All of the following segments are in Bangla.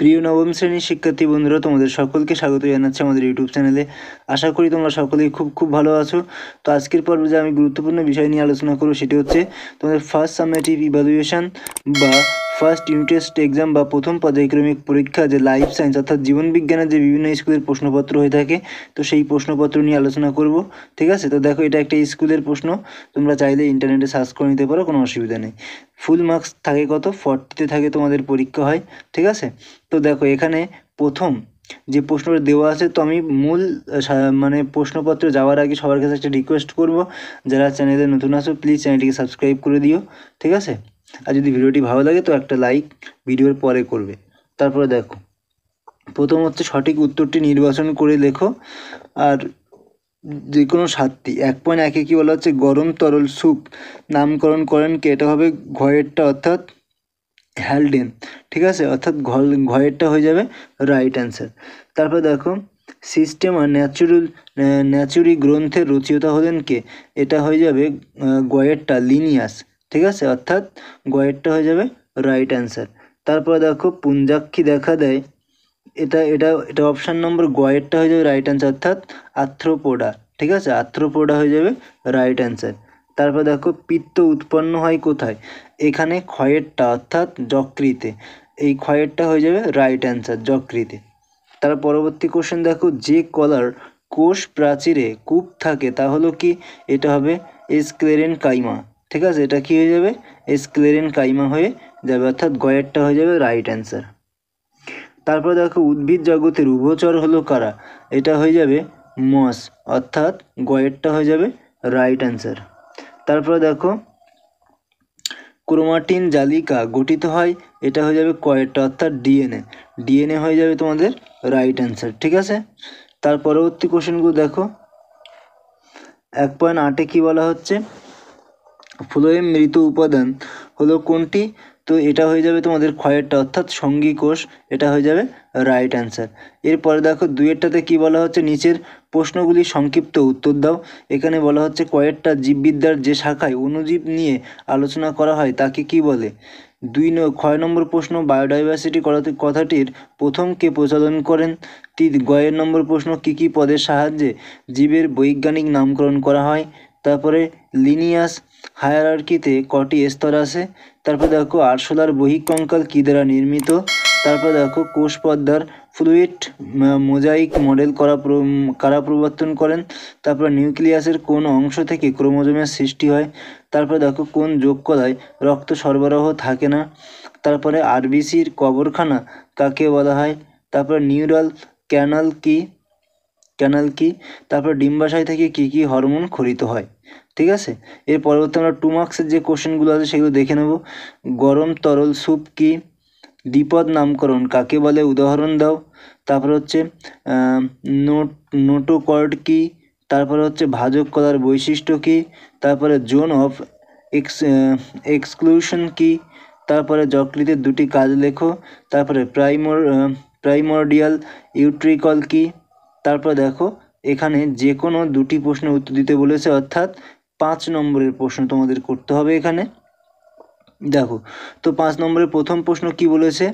প্রিয় নবম শ্রেণীর শিক্ষার্থী বন্ধুরা তোমাদের সকলকে স্বাগত জানাচ্ছি আমাদের ইউটিউব চ্যানেলে আশা করি তোমরা সকলেই খুব খুব ভালো আছো তো আজকের পর্বে যে আমি গুরুত্বপূর্ণ বিষয় নিয়ে আলোচনা করবো সেটি হচ্ছে তোমাদের ফার্স্ট সামেটিভ ইভ্যালুয়েশান বা ফার্স্ট ইউনিট টেস্ট এক্সাম বা প্রথম পর্যায়ক্রমিক পরীক্ষা যে লাইফ সায়েন্স অর্থাৎ বিজ্ঞানের যে বিভিন্ন স্কুলের প্রশ্নপত্র হয়ে থাকে তো সেই প্রশ্নপত্র নিয়ে আলোচনা করব ঠিক আছে তো দেখো এটা একটা স্কুলের প্রশ্ন তোমরা চাইলে ইন্টারনেটে সার্চ করে নিতে পারো কোনো অসুবিধা নেই ফুল মার্কস থাকে কত ফর্টিতে থাকে তোমাদের পরীক্ষা হয় ঠিক আছে তো দেখো এখানে প্রথম যে প্রশ্নটা দেওয়া আছে তো আমি মূল মানে প্রশ্নপত্র যাওয়ার আগে সবার কাছে একটা রিকোয়েস্ট করব যারা চ্যানেলে নতুন আসো প্লিজ চ্যানেলটিকে সাবস্ক্রাইব করে দিও ঠিক আছে আর যদি ভিডিওটি ভালো লাগে তো একটা লাইক ভিডিওর পরে করবে তারপরে দেখো প্রথম হচ্ছে সঠিক উত্তরটি নির্বাচন করে লেখো আর যে কোনো সাতটি এক পয়েন্ট একে কী বলা হচ্ছে গরম তরল স্যুপ নামকরণ করেন কে এটা হবে ঘয়েরটা অর্থাৎ হ্যালডেন ঠিক আছে অর্থাৎ ঘয়েরটা হয়ে যাবে রাইট অ্যান্সার তারপরে দেখো সিস্টেম আর ন্যাচুরাল ন্যাচুরি গ্রন্থের রচিয়তা হলেন কে এটা হয়ে যাবে গয়েরটা লিনিয়াস ঠিক আছে অর্থাৎ গয়েরটা হয়ে যাবে রাইট অ্যান্সার তারপরে দেখো পুঞ্জাক্ষী দেখা দেয় এটা এটা এটা অপশান নম্বর গয়েরটা হয়ে যাবে রাইট অ্যান্সার অর্থাৎ আর্থ্রোপোডা ঠিক আছে আর্থ্রোপোডা হয়ে যাবে রাইট অ্যান্সার তারপর দেখো পিত্ত উৎপন্ন হয় কোথায় এখানে ক্ষয়েরটা অর্থাৎ যকৃতে এই ক্ষয়েরটা হয়ে যাবে রাইট অ্যান্সার যকৃতে তার পরবর্তী কোশ্চেন দেখো যে কলার কোষ প্রাচীরে কূপ থাকে তা কি এটা হবে স্ক্লেরেন কাইমা ঠিক আছে এটা কি হয়ে যাবে স্ক্লেরিন কাইমা হয়ে যাবে অর্থাৎ গয়েরটা হয়ে যাবে রাইট অ্যান্সার তারপর দেখো উদ্ভিদ জগতের উভচর হলো কারা এটা হয়ে যাবে মস অর্থাৎ গয়েরটা হয়ে যাবে রাইট অ্যান্সার তারপর দেখো ক্রোমাটিন জালিকা গঠিত হয় এটা হয়ে যাবে কয়েরটা অর্থাৎ ডিএনএ ডিএনএ হয়ে যাবে তোমাদের রাইট অ্যান্সার ঠিক আছে তার পরবর্তী কোশ্চেনগুলো দেখো এক পয়েন্ট আটে কী বলা হচ্ছে ফ্লোয়েম মৃত উপাদান হলো কোনটি তো এটা হয়ে যাবে তোমাদের ক্ষয়েরটা অর্থাৎ সঙ্গী কোষ এটা হয়ে যাবে রাইট অ্যান্সার এরপরে দেখো দুয়েরটাতে কি বলা হচ্ছে নিচের প্রশ্নগুলি সংক্ষিপ্ত উত্তর দাও এখানে বলা হচ্ছে কয়েকটা জীববিদ্যার যে শাখায় অণুজীব নিয়ে আলোচনা করা হয় তাকে কি বলে দুই ন ক্ষয় নম্বর প্রশ্ন বায়োডাইভার্সিটি করাতে কথাটির প্রথমকে প্রচলন করেন তিন গয়ের নম্বর প্রশ্ন কী কী পদের সাহায্যে জীবের বৈজ্ঞানিক নামকরণ করা হয় তারপরে লিনিয়াস হায়ারার্কিতে কটি স্তর আছে তারপর দেখো আরশোলার বহিকঙ্কাল কী দ্বারা নির্মিত তারপর দেখো কোষপদ্মার ফ্লুইড মোজাইক মডেল করা কারা প্রবর্তন করেন তারপর নিউক্লিয়াসের কোন অংশ থেকে ক্রোমোজোমের সৃষ্টি হয় তারপর দেখো কোন যোগকলায় রক্ত সরবরাহ থাকে না তারপরে আরবিসির কবরখানা কাকে বলা হয় তারপর নিউরাল ক্যানাল কি ক্যানাল কি তারপর ডিম্বাশয় থেকে কি কি হরমোন ক্ষরিত হয় ঠিক আছে এর পরবর্তী আমরা টু মার্কসের যে কোশ্চেনগুলো আছে সেগুলো দেখে নেব গরম তরল স্যুপ কি দ্বিপদ নামকরণ কাকে বলে উদাহরণ দাও তারপর হচ্ছে নোট নোটোকর্ড কি তারপরে হচ্ছে ভাজক কলার বৈশিষ্ট্য কি তারপরে জোন অফ এক্স এক্সক্লুশন কি তারপরে যকৃতের দুটি কাজ লেখো তারপরে প্রাইমর প্রাইমোরডিয়াল ইউট্রিকল কী তারপর দেখো এখানে যে কোনো দুটি প্রশ্নের উত্তর দিতে বলেছে অর্থাৎ পাঁচ নম্বরের প্রশ্ন তোমাদের করতে হবে এখানে দেখো তো পাঁচ নম্বরের প্রথম প্রশ্ন কি বলেছে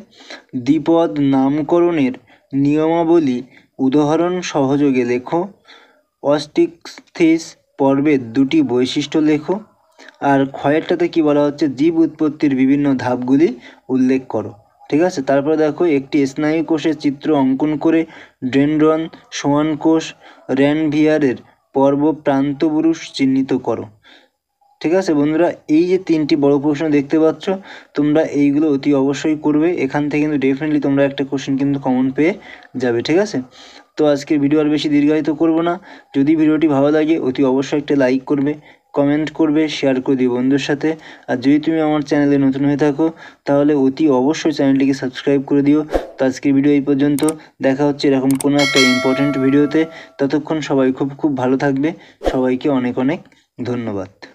দ্বিপদ নামকরণের নিয়মাবলী উদাহরণ সহযোগে লেখো অস্টিকস্থিস পর্বের দুটি বৈশিষ্ট্য লেখো আর ক্ষয়েরটাতে কি বলা হচ্ছে জীব উৎপত্তির বিভিন্ন ধাপগুলি উল্লেখ করো ঠিক আছে তারপর দেখো একটি স্নায়ু কোষের চিত্র অঙ্কন করে ড্রেনরন সোয়ান কোষ র্যানভিয়ারের পর্ব প্রান্তপুরুষ চিহ্নিত করো ঠিক আছে বন্ধুরা এই যে তিনটি বড় প্রশ্ন দেখতে পাচ্ছ তোমরা এইগুলো অতি অবশ্যই করবে এখান থেকে কিন্তু ডেফিনেটলি তোমরা একটা কোশ্চেন কিন্তু কমন পেয়ে যাবে ঠিক আছে তো আজকের ভিডিও আর বেশি দীর্ঘায়িত করব না যদি ভিডিওটি ভালো লাগে অতি অবশ্যই একটা লাইক করবে কমেন্ট করবে শেয়ার করে দিও বন্ধুর সাথে আর যদি তুমি আমার চ্যানেলে নতুন হয়ে থাকো তাহলে অতি অবশ্যই চ্যানেলটিকে সাবস্ক্রাইব করে দিও তো আজকের ভিডিও এই পর্যন্ত দেখা হচ্ছে এরকম কোনো একটা ইম্পর্ট্যান্ট ভিডিওতে ততক্ষণ সবাই খুব খুব ভালো থাকবে সবাইকে অনেক অনেক ধন্যবাদ